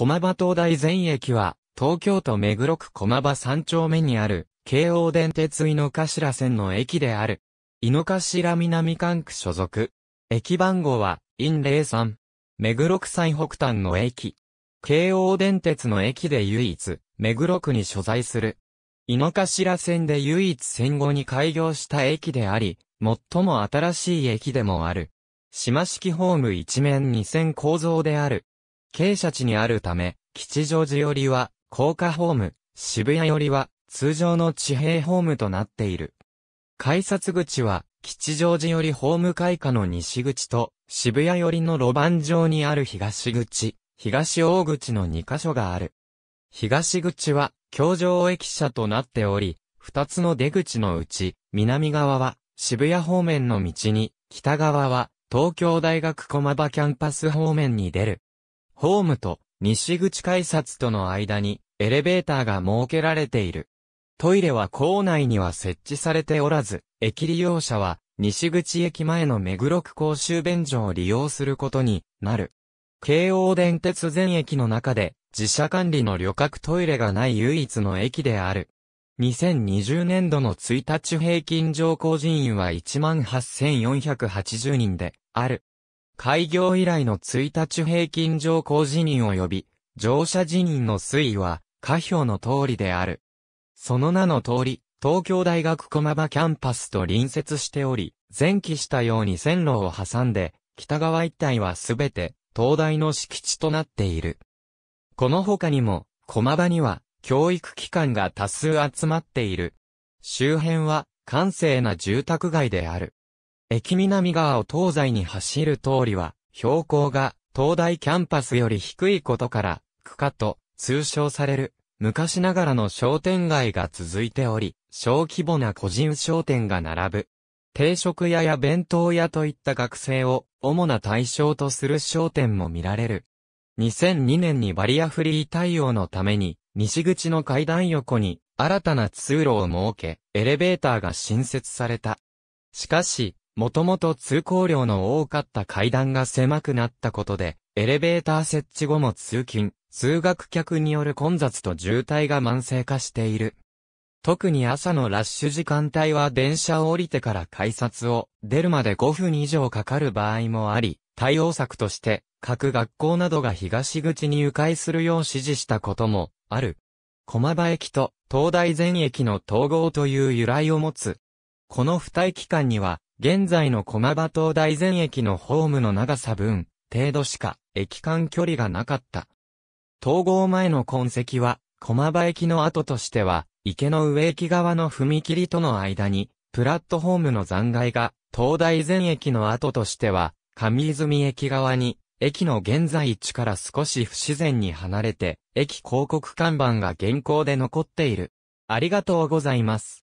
駒場東大前駅は、東京都目黒区駒場3丁目にある、京王電鉄井の頭線の駅である。井の頭南管区所属。駅番号は、in 03。目黒区最北端の駅。京王電鉄の駅で唯一、目黒区に所在する。井の頭線で唯一戦後に開業した駅であり、最も新しい駅でもある。島式ホーム一面二線構造である。傾斜地にあるため、吉祥寺寄りは、高架ホーム、渋谷寄りは、通常の地平ホームとなっている。改札口は、吉祥寺寄りホーム開花の西口と、渋谷寄りの路盤上にある東口、東大口の2カ所がある。東口は、京城駅舎となっており、2つの出口のうち、南側は、渋谷方面の道に、北側は、東京大学駒場キャンパス方面に出る。ホームと西口改札との間にエレベーターが設けられている。トイレは構内には設置されておらず、駅利用者は西口駅前の目黒区公衆便所を利用することになる。京王電鉄全駅の中で自社管理の旅客トイレがない唯一の駅である。2020年度の1日平均乗降人員は18,480人である。開業以来の1日平均乗降辞任及び、乗車辞任の推移は、下表の通りである。その名の通り、東京大学駒場キャンパスと隣接しており、前期したように線路を挟んで、北側一帯はすべて、東大の敷地となっている。この他にも、駒場には、教育機関が多数集まっている。周辺は、閑静な住宅街である。駅南側を東西に走る通りは、標高が東大キャンパスより低いことから、区下と通称される、昔ながらの商店街が続いており、小規模な個人商店が並ぶ。定食屋や弁当屋といった学生を主な対象とする商店も見られる。2002年にバリアフリー対応のために、西口の階段横に新たな通路を設け、エレベーターが新設された。しかし、もともと通行量の多かった階段が狭くなったことで、エレベーター設置後も通勤、通学客による混雑と渋滞が慢性化している。特に朝のラッシュ時間帯は電車を降りてから改札を出るまで5分以上かかる場合もあり、対応策として各学校などが東口に迂回するよう指示したこともある。駒場駅と東大前駅の統合という由来を持つ。この二駅間には現在の駒場東大前駅のホームの長さ分、程度しか、駅間距離がなかった。統合前の痕跡は、駒場駅の跡としては、池の上駅側の踏切との間に、プラットホームの残骸が、東大前駅の跡としては、上泉駅側に、駅の現在位置から少し不自然に離れて、駅広告看板が現行で残っている。ありがとうございます。